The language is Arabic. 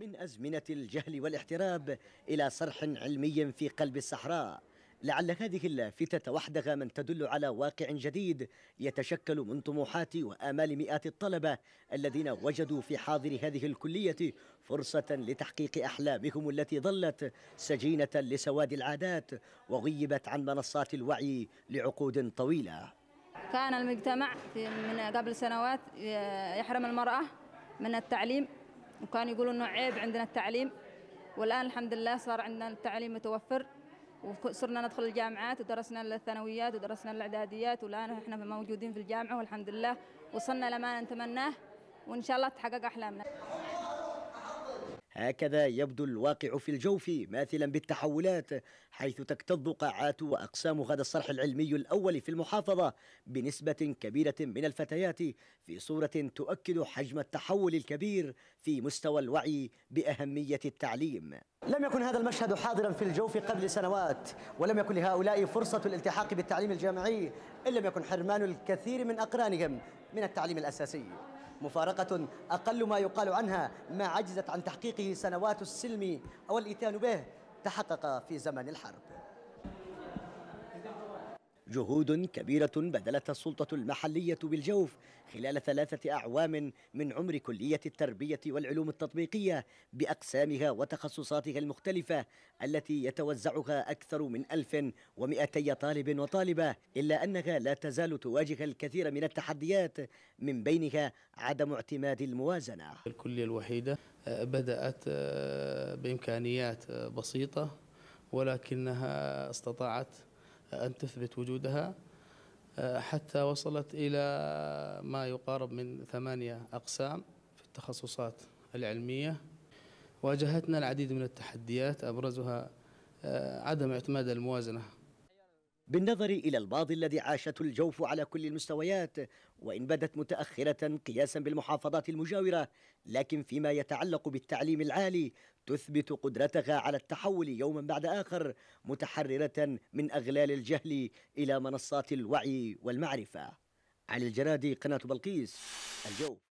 من أزمنة الجهل والاحتراب إلى صرح علمي في قلب الصحراء لعل هذه اللافتة وحدها من تدل على واقع جديد يتشكل من طموحات وآمال مئات الطلبة الذين وجدوا في حاضر هذه الكلية فرصة لتحقيق أحلامهم التي ظلت سجينة لسواد العادات وغيبت عن منصات الوعي لعقود طويلة كان المجتمع من قبل سنوات يحرم المرأة من التعليم وكان يقولون انه عيب عندنا التعليم والان الحمد لله صار عندنا التعليم متوفر وصرنا ندخل الجامعات ودرسنا الثانويات ودرسنا الاعداديات والان احنا موجودين في الجامعه والحمد لله وصلنا لما نتمناه وان شاء الله تحقق احلامنا هكذا يبدو الواقع في الجوف ماثلا بالتحولات حيث تكتظ قاعات واقسام هذا الصرح العلمي الاول في المحافظه بنسبه كبيره من الفتيات في صوره تؤكد حجم التحول الكبير في مستوى الوعي باهميه التعليم. لم يكن هذا المشهد حاضرا في الجوف قبل سنوات ولم يكن لهؤلاء فرصه الالتحاق بالتعليم الجامعي ان لم يكن حرمان الكثير من اقرانهم من التعليم الاساسي. مفارقة أقل ما يقال عنها ما عجزت عن تحقيقه سنوات السلم أو الإتيان به تحقق في زمن الحرب جهود كبيرة بذلتها السلطة المحلية بالجوف خلال ثلاثة أعوام من عمر كلية التربية والعلوم التطبيقية بأقسامها وتخصصاتها المختلفة التي يتوزعها أكثر من 1200 طالب وطالبة إلا أنها لا تزال تواجه الكثير من التحديات من بينها عدم اعتماد الموازنة الكلية الوحيدة آه، بدأت آه، بإمكانيات آه، بسيطة ولكنها استطاعت أن تثبت وجودها آه، حتى وصلت إلى ما يقارب من ثمانية أقسام في التخصصات العلمية واجهتنا العديد من التحديات أبرزها آه، عدم اعتماد الموازنة بالنظر إلى الماضي الذي عاشته الجوف على كل المستويات وإن بدت متأخرة قياسا بالمحافظات المجاورة لكن فيما يتعلق بالتعليم العالي تثبت قدرتها على التحول يوما بعد آخر متحررة من أغلال الجهل إلى منصات الوعي والمعرفة علي الجرادي قناة بلقيس الجوف